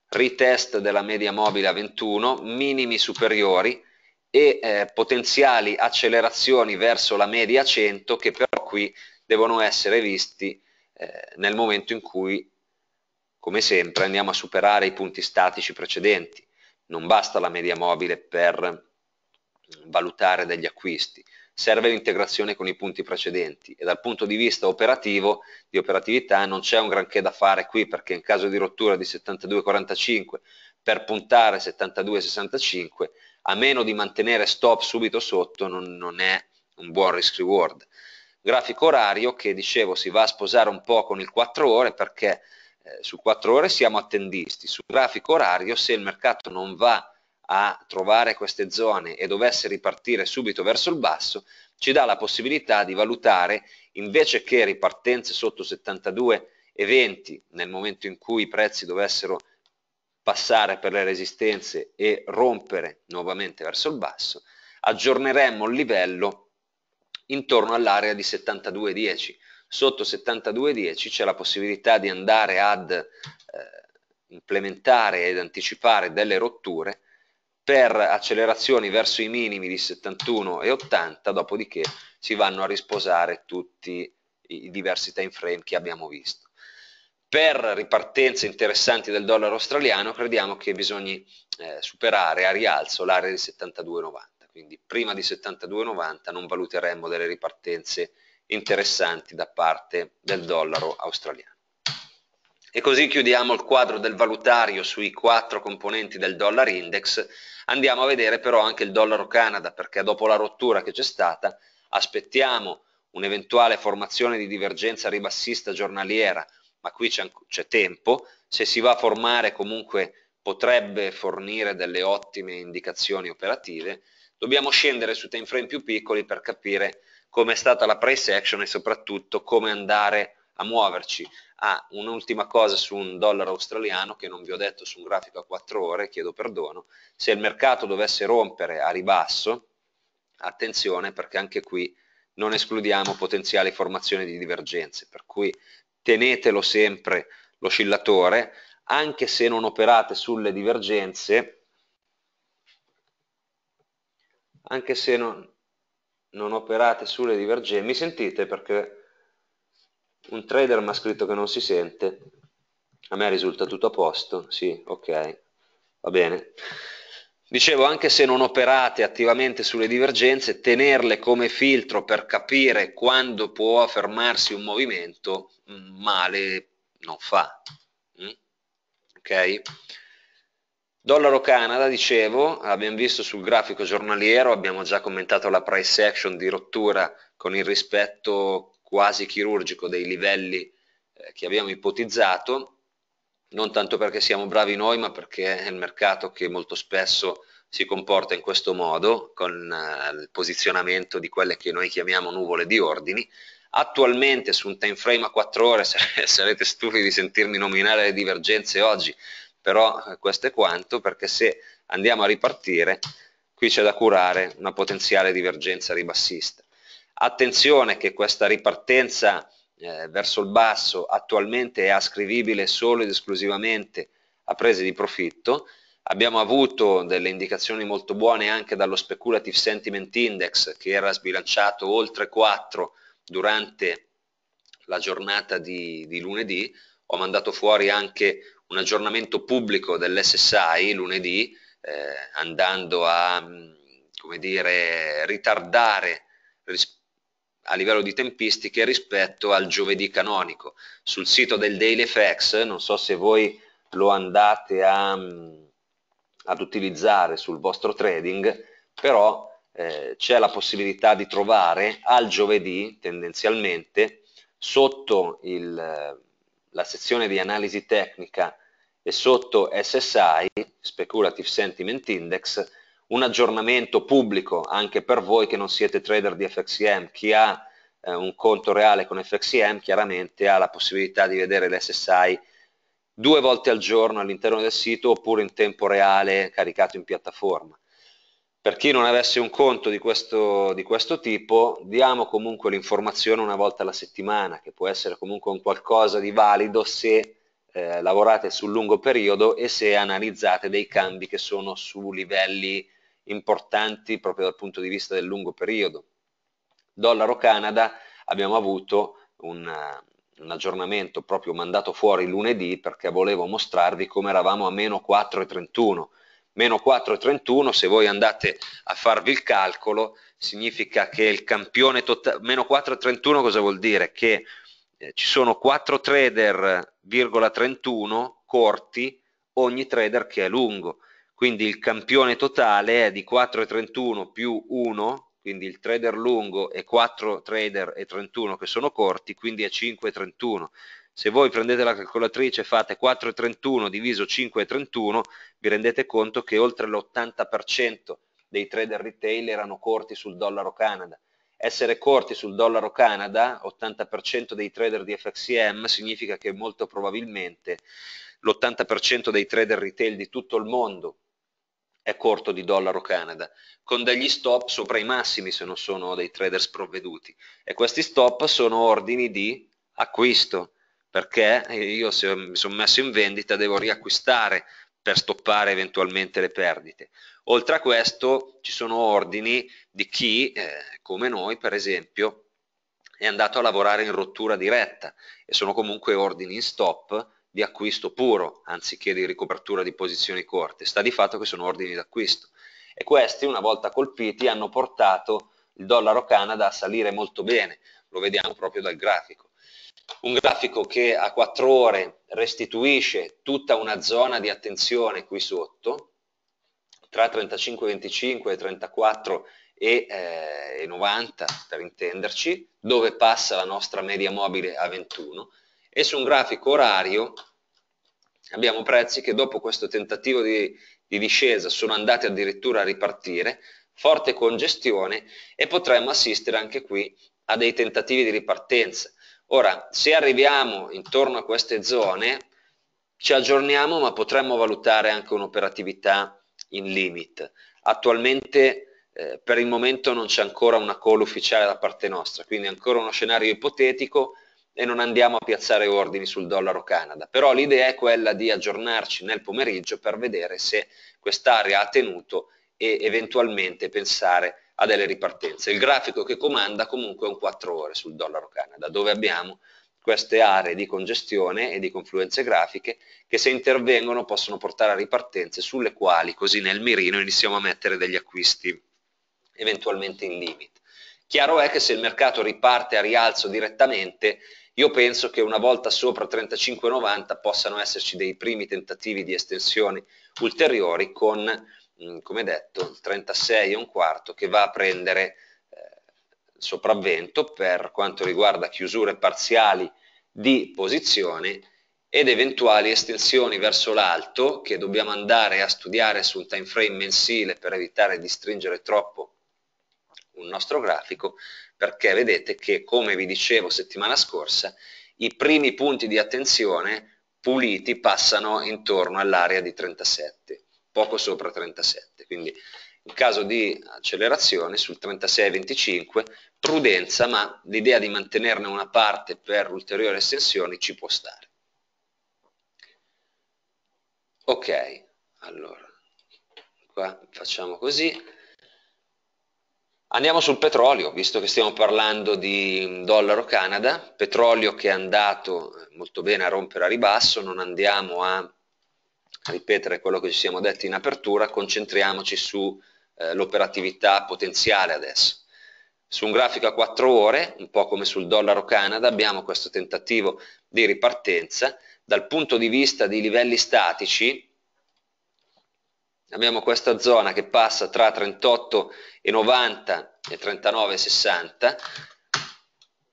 retest della media mobile a 21, minimi superiori e eh, potenziali accelerazioni verso la media 100 che però qui devono essere visti eh, nel momento in cui, come sempre, andiamo a superare i punti statici precedenti. Non basta la media mobile per valutare degli acquisti, serve l'integrazione con i punti precedenti e dal punto di vista operativo, di operatività, non c'è un granché da fare qui perché in caso di rottura di 72,45 per puntare 72,65, a meno di mantenere stop subito sotto, non, non è un buon risk reward grafico orario che dicevo si va a sposare un po' con il 4 ore perché eh, su 4 ore siamo attendisti, sul grafico orario se il mercato non va a trovare queste zone e dovesse ripartire subito verso il basso ci dà la possibilità di valutare invece che ripartenze sotto 72 e 20 nel momento in cui i prezzi dovessero passare per le resistenze e rompere nuovamente verso il basso aggiorneremmo il livello intorno all'area di 72,10. Sotto 72,10 c'è la possibilità di andare ad eh, implementare ed anticipare delle rotture per accelerazioni verso i minimi di 71 e 80, dopodiché si vanno a risposare tutti i diversi time frame che abbiamo visto. Per ripartenze interessanti del dollaro australiano crediamo che bisogni eh, superare a rialzo l'area di 72,90 quindi prima di 72,90 non valuteremmo delle ripartenze interessanti da parte del dollaro australiano. E così chiudiamo il quadro del valutario sui quattro componenti del dollar index, andiamo a vedere però anche il dollaro Canada perché dopo la rottura che c'è stata aspettiamo un'eventuale formazione di divergenza ribassista giornaliera, ma qui c'è tempo, se si va a formare comunque potrebbe fornire delle ottime indicazioni operative, dobbiamo scendere su time frame più piccoli per capire come è stata la price action e soprattutto come andare a muoverci. Ah, un'ultima cosa su un dollaro australiano che non vi ho detto su un grafico a 4 ore, chiedo perdono, se il mercato dovesse rompere a ribasso, attenzione perché anche qui non escludiamo potenziali formazioni di divergenze, per cui tenetelo sempre l'oscillatore, anche se non operate sulle divergenze, anche se non, non operate sulle divergenze. Mi sentite perché un trader mi ha scritto che non si sente. A me risulta tutto a posto. Sì, ok. Va bene. Dicevo, anche se non operate attivamente sulle divergenze, tenerle come filtro per capire quando può fermarsi un movimento male non fa. Mm? Ok? Dollaro Canada, dicevo, abbiamo visto sul grafico giornaliero, abbiamo già commentato la price action di rottura con il rispetto quasi chirurgico dei livelli eh, che abbiamo ipotizzato, non tanto perché siamo bravi noi, ma perché è il mercato che molto spesso si comporta in questo modo, con eh, il posizionamento di quelle che noi chiamiamo nuvole di ordini. Attualmente su un time frame a 4 ore, sarete stufi di sentirmi nominare le divergenze oggi, però eh, questo è quanto perché se andiamo a ripartire qui c'è da curare una potenziale divergenza ribassista. Attenzione che questa ripartenza eh, verso il basso attualmente è ascrivibile solo ed esclusivamente a prese di profitto, abbiamo avuto delle indicazioni molto buone anche dallo Speculative Sentiment Index che era sbilanciato oltre 4 durante la giornata di, di lunedì, ho mandato fuori anche un aggiornamento pubblico dell'SSI lunedì, eh, andando a mm, come dire, ritardare a livello di tempistiche rispetto al giovedì canonico. Sul sito del Daily FX, non so se voi lo andate a, mm, ad utilizzare sul vostro trading, però eh, c'è la possibilità di trovare al giovedì tendenzialmente sotto il la sezione di analisi tecnica e sotto SSI, Speculative Sentiment Index, un aggiornamento pubblico anche per voi che non siete trader di FXM, Chi ha eh, un conto reale con FXM chiaramente ha la possibilità di vedere l'SSI due volte al giorno all'interno del sito oppure in tempo reale caricato in piattaforma. Per chi non avesse un conto di questo, di questo tipo, diamo comunque l'informazione una volta alla settimana, che può essere comunque un qualcosa di valido se eh, lavorate sul lungo periodo e se analizzate dei cambi che sono su livelli importanti proprio dal punto di vista del lungo periodo. Dollaro Canada abbiamo avuto un, un aggiornamento proprio mandato fuori lunedì perché volevo mostrarvi come eravamo a meno 4,31 meno 4,31, se voi andate a farvi il calcolo, significa che il campione totale, meno 4,31 cosa vuol dire? Che eh, ci sono 4 trader, 31 corti, ogni trader che è lungo, quindi il campione totale è di 4,31 più 1, quindi il trader lungo e 4 trader e 31 che sono corti, quindi è 5,31. Se voi prendete la calcolatrice e fate 4,31 diviso 5,31, vi rendete conto che oltre l'80% dei trader retail erano corti sul dollaro Canada. Essere corti sul dollaro Canada, 80% dei trader di FXCM, significa che molto probabilmente l'80% dei trader retail di tutto il mondo è corto di dollaro Canada, con degli stop sopra i massimi se non sono dei trader sprovveduti. E questi stop sono ordini di acquisto perché io se mi sono messo in vendita devo riacquistare per stoppare eventualmente le perdite. Oltre a questo ci sono ordini di chi, eh, come noi per esempio, è andato a lavorare in rottura diretta e sono comunque ordini in stop di acquisto puro anziché di ricopertura di posizioni corte. Sta di fatto che sono ordini d'acquisto e questi una volta colpiti hanno portato il dollaro Canada a salire molto bene, lo vediamo proprio dal grafico un grafico che a 4 ore restituisce tutta una zona di attenzione qui sotto, tra 35,25 e 34 e, eh, e 90 per intenderci, dove passa la nostra media mobile a 21 e su un grafico orario abbiamo prezzi che dopo questo tentativo di, di discesa sono andati addirittura a ripartire, forte congestione e potremmo assistere anche qui a dei tentativi di ripartenza Ora, se arriviamo intorno a queste zone, ci aggiorniamo, ma potremmo valutare anche un'operatività in limit. Attualmente, eh, per il momento, non c'è ancora una call ufficiale da parte nostra, quindi ancora uno scenario ipotetico e non andiamo a piazzare ordini sul dollaro Canada. Però l'idea è quella di aggiornarci nel pomeriggio per vedere se quest'area ha tenuto e eventualmente pensare a delle ripartenze. Il grafico che comanda comunque è un 4 ore sul dollaro Canada, dove abbiamo queste aree di congestione e di confluenze grafiche che se intervengono possono portare a ripartenze sulle quali così nel mirino iniziamo a mettere degli acquisti eventualmente in limite. Chiaro è che se il mercato riparte a rialzo direttamente, io penso che una volta sopra 35,90 possano esserci dei primi tentativi di estensioni ulteriori con Mm, come detto, il 36 e un quarto che va a prendere eh, sopravvento per quanto riguarda chiusure parziali di posizione ed eventuali estensioni verso l'alto che dobbiamo andare a studiare su un time frame mensile per evitare di stringere troppo un nostro grafico perché vedete che come vi dicevo settimana scorsa i primi punti di attenzione puliti passano intorno all'area di 37 poco sopra 37, quindi in caso di accelerazione sul 36-25 prudenza, ma l'idea di mantenerne una parte per ulteriori estensioni ci può stare. Ok, allora, qua facciamo così. Andiamo sul petrolio, visto che stiamo parlando di dollaro Canada, petrolio che è andato molto bene a rompere a ribasso, non andiamo a ripetere quello che ci siamo detti in apertura, concentriamoci sull'operatività eh, potenziale adesso. Su un grafico a 4 ore, un po' come sul dollaro Canada, abbiamo questo tentativo di ripartenza. Dal punto di vista dei livelli statici, abbiamo questa zona che passa tra 38,90 e 39,60,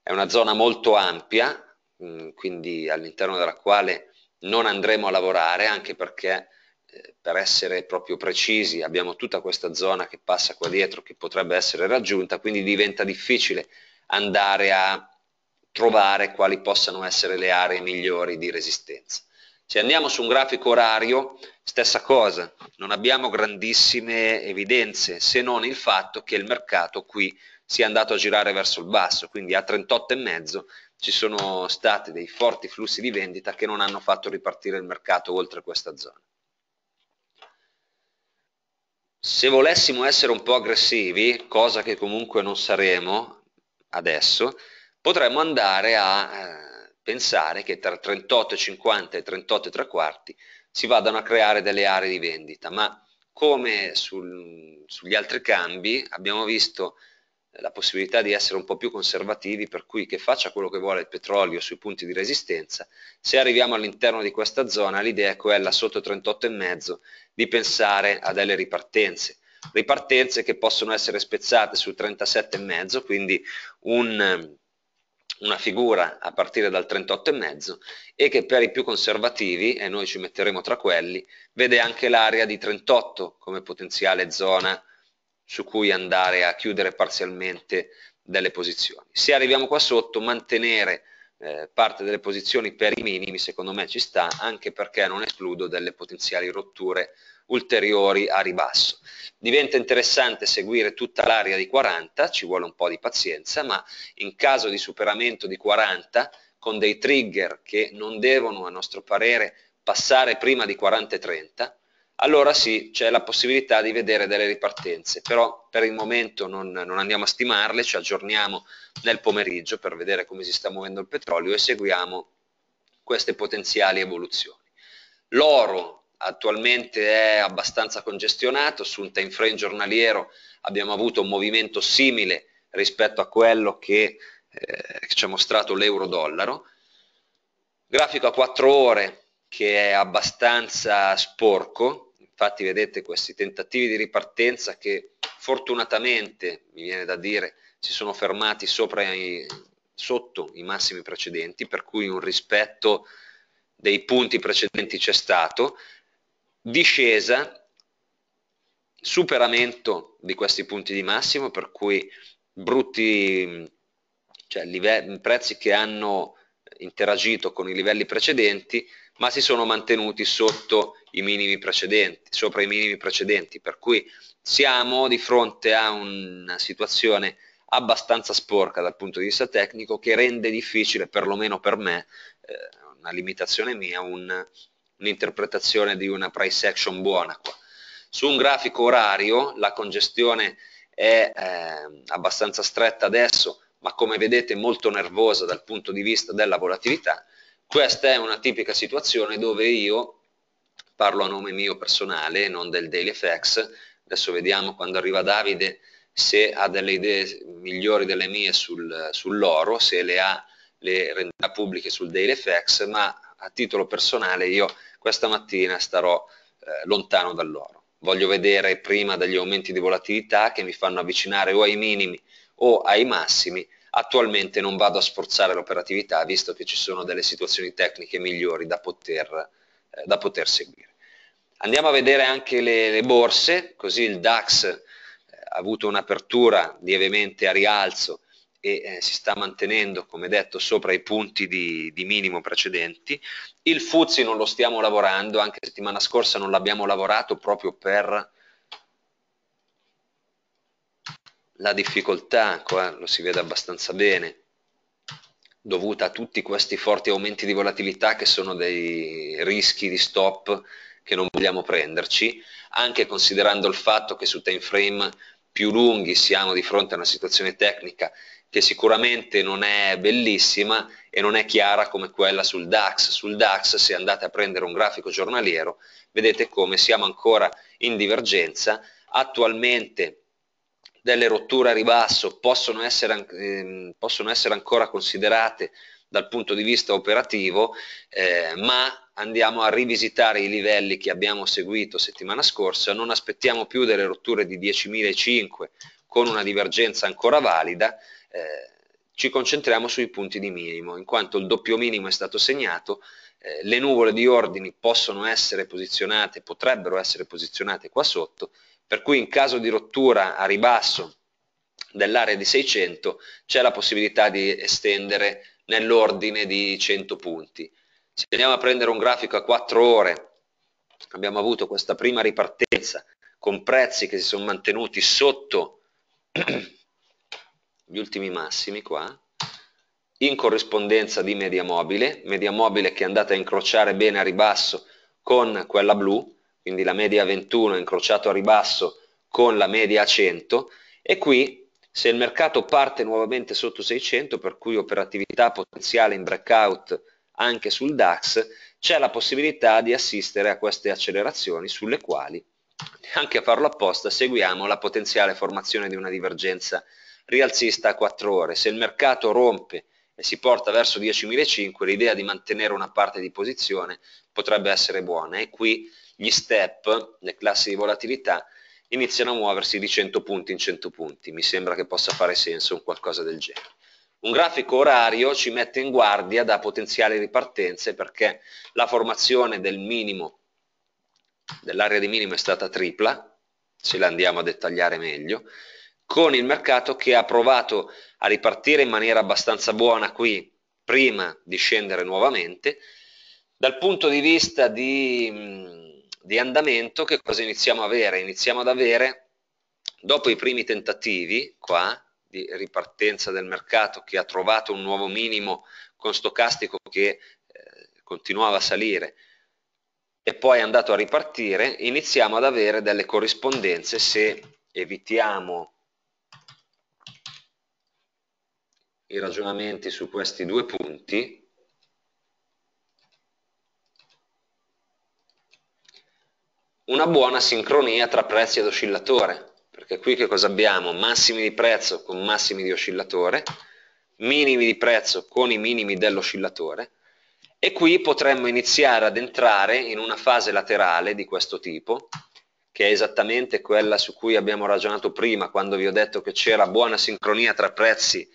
è una zona molto ampia, mm, quindi all'interno della quale non andremo a lavorare anche perché eh, per essere proprio precisi abbiamo tutta questa zona che passa qua dietro che potrebbe essere raggiunta quindi diventa difficile andare a trovare quali possano essere le aree migliori di resistenza se andiamo su un grafico orario stessa cosa non abbiamo grandissime evidenze se non il fatto che il mercato qui sia andato a girare verso il basso quindi a 38 e mezzo ci sono stati dei forti flussi di vendita che non hanno fatto ripartire il mercato oltre questa zona. Se volessimo essere un po' aggressivi, cosa che comunque non saremo adesso, potremmo andare a eh, pensare che tra 38,50 e 38,3 quarti si vadano a creare delle aree di vendita, ma come sul, sugli altri cambi abbiamo visto la possibilità di essere un po' più conservativi, per cui che faccia quello che vuole il petrolio sui punti di resistenza, se arriviamo all'interno di questa zona l'idea è quella sotto 38,5 di pensare a delle ripartenze, ripartenze che possono essere spezzate su 37,5, quindi un, una figura a partire dal 38,5 e che per i più conservativi, e noi ci metteremo tra quelli, vede anche l'area di 38 come potenziale zona su cui andare a chiudere parzialmente delle posizioni. Se arriviamo qua sotto, mantenere eh, parte delle posizioni per i minimi secondo me ci sta, anche perché non escludo delle potenziali rotture ulteriori a ribasso. Diventa interessante seguire tutta l'area di 40, ci vuole un po' di pazienza, ma in caso di superamento di 40, con dei trigger che non devono, a nostro parere, passare prima di 40 e 30, allora sì, c'è la possibilità di vedere delle ripartenze, però per il momento non, non, andiamo a stimarle, ci aggiorniamo nel pomeriggio per vedere come si sta muovendo il petrolio e seguiamo queste potenziali evoluzioni. L'oro attualmente è abbastanza congestionato, su un time frame giornaliero abbiamo avuto un movimento simile rispetto a quello che, eh, che ci ha mostrato l'euro-dollaro, grafico a 4 ore che è abbastanza sporco, Infatti vedete questi tentativi di ripartenza che fortunatamente, mi viene da dire, si sono fermati i, sotto i massimi precedenti, per cui un rispetto dei punti precedenti c'è stato, discesa, superamento di questi punti di massimo, per cui brutti, cioè livelli, prezzi che hanno interagito con i livelli precedenti, ma si sono mantenuti sotto i minimi precedenti, sopra i minimi precedenti, per cui siamo di fronte a una situazione abbastanza sporca dal punto di vista tecnico che rende difficile, perlomeno per me, eh, una limitazione mia, un'interpretazione di una price action buona qua. Su un grafico orario la congestione è eh, abbastanza stretta adesso, ma come vedete molto nervosa dal punto di vista della volatilità, questa è una tipica situazione dove io, parlo a nome mio personale, non del Daily FX. adesso vediamo quando arriva Davide se ha delle idee migliori delle mie sul, sull'oro, se le ha le renderà pubbliche sul Daily FX, ma a titolo personale io questa mattina starò eh, lontano dall'oro. Voglio vedere prima degli aumenti di volatilità che mi fanno avvicinare o ai minimi o ai massimi Attualmente non vado a sforzare l'operatività visto che ci sono delle situazioni tecniche migliori da poter, eh, da poter seguire. Andiamo a vedere anche le, le borse, così il DAX eh, ha avuto un'apertura lievemente a rialzo e eh, si sta mantenendo, come detto, sopra i punti di, di minimo precedenti. Il FUZI non lo stiamo lavorando, anche settimana scorsa non l'abbiamo lavorato proprio per la difficoltà, qua lo si vede abbastanza bene, dovuta a tutti questi forti aumenti di volatilità che sono dei rischi di stop che non vogliamo prenderci, anche considerando il fatto che su time frame più lunghi siamo di fronte a una situazione tecnica che sicuramente non è bellissima e non è chiara come quella sul DAX. Sul DAX se andate a prendere un grafico giornaliero vedete come siamo ancora in divergenza, attualmente delle rotture a ribasso possono essere, eh, possono essere ancora considerate dal punto di vista operativo, eh, ma andiamo a rivisitare i livelli che abbiamo seguito settimana scorsa, non aspettiamo più delle rotture di 10.005 con una divergenza ancora valida, eh, ci concentriamo sui punti di minimo, in quanto il doppio minimo è stato segnato, eh, le nuvole di ordini possono essere posizionate, potrebbero essere posizionate qua sotto per cui in caso di rottura a ribasso dell'area di 600 c'è la possibilità di estendere nell'ordine di 100 punti. Se andiamo a prendere un grafico a 4 ore, abbiamo avuto questa prima ripartenza con prezzi che si sono mantenuti sotto gli ultimi massimi qua, in corrispondenza di media mobile, media mobile che è andata a incrociare bene a ribasso con quella blu, quindi la media 21 incrociato a ribasso con la media 100 e qui se il mercato parte nuovamente sotto 600 per cui operatività potenziale in breakout anche sul DAX c'è la possibilità di assistere a queste accelerazioni sulle quali anche a farlo apposta seguiamo la potenziale formazione di una divergenza rialzista a 4 ore se il mercato rompe e si porta verso 10.500 l'idea di mantenere una parte di posizione potrebbe essere buona e qui gli step, le classi di volatilità, iniziano a muoversi di 100 punti in 100 punti. Mi sembra che possa fare senso un qualcosa del genere. Un grafico orario ci mette in guardia da potenziali ripartenze perché la formazione del minimo, dell'area di minimo è stata tripla, se la andiamo a dettagliare meglio, con il mercato che ha provato a ripartire in maniera abbastanza buona qui prima di scendere nuovamente. Dal punto di vista di di andamento che cosa iniziamo a avere? Iniziamo ad avere, dopo i primi tentativi, qua, di ripartenza del mercato che ha trovato un nuovo minimo con stocastico che eh, continuava a salire e poi è andato a ripartire, iniziamo ad avere delle corrispondenze se evitiamo i ragionamenti su questi due punti una buona sincronia tra prezzi ed oscillatore, perché qui che cosa abbiamo? Massimi di prezzo con massimi di oscillatore, minimi di prezzo con i minimi dell'oscillatore e qui potremmo iniziare ad entrare in una fase laterale di questo tipo, che è esattamente quella su cui abbiamo ragionato prima, quando vi ho detto che c'era buona sincronia tra prezzi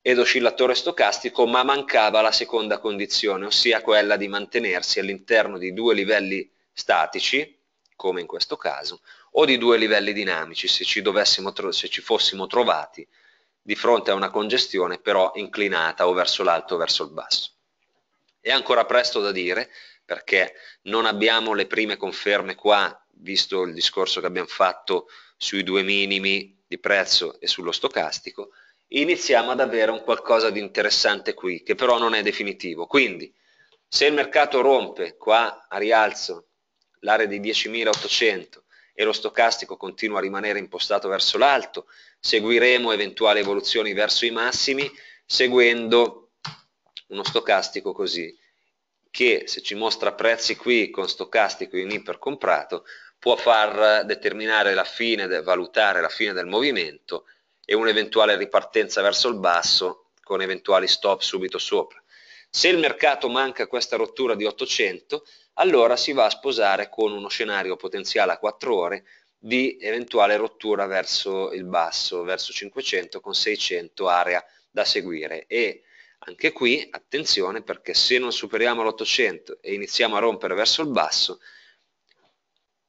ed oscillatore stocastico, ma mancava la seconda condizione, ossia quella di mantenersi all'interno di due livelli statici, come in questo caso, o di due livelli dinamici, se ci, se ci fossimo trovati di fronte a una congestione però inclinata o verso l'alto o verso il basso. È ancora presto da dire, perché non abbiamo le prime conferme qua, visto il discorso che abbiamo fatto sui due minimi di prezzo e sullo stocastico, iniziamo ad avere un qualcosa di interessante qui, che però non è definitivo. Quindi, se il mercato rompe qua a rialzo l'area di 10.800 e lo stocastico continua a rimanere impostato verso l'alto, seguiremo eventuali evoluzioni verso i massimi seguendo uno stocastico così che se ci mostra prezzi qui con stocastico in ipercomprato può far determinare la fine, valutare la fine del movimento e un'eventuale ripartenza verso il basso con eventuali stop subito sopra. Se il mercato manca questa rottura di 800 allora si va a sposare con uno scenario potenziale a 4 ore di eventuale rottura verso il basso, verso 500 con 600 area da seguire e anche qui attenzione perché se non superiamo l'800 e iniziamo a rompere verso il basso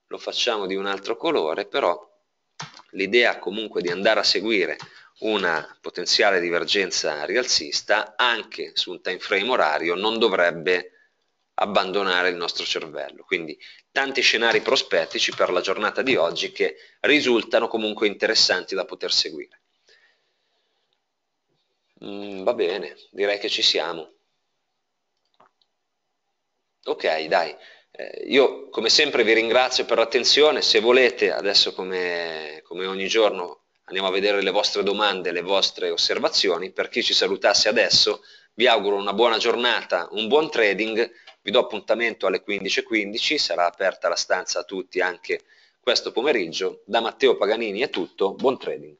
lo facciamo di un altro colore però l'idea comunque di andare a seguire una potenziale divergenza rialzista anche su un time frame orario non dovrebbe abbandonare il nostro cervello. Quindi tanti scenari prospettici per la giornata di oggi che risultano comunque interessanti da poter seguire. Mm, va bene, direi che ci siamo. Ok, dai. Eh, io come sempre vi ringrazio per l'attenzione, se volete adesso come, come ogni giorno andiamo a vedere le vostre domande, le vostre osservazioni, per chi ci salutasse adesso vi auguro una buona giornata, un buon trading vi do appuntamento alle 15.15, sarà aperta la stanza a tutti anche questo pomeriggio. Da Matteo Paganini è tutto, buon trading.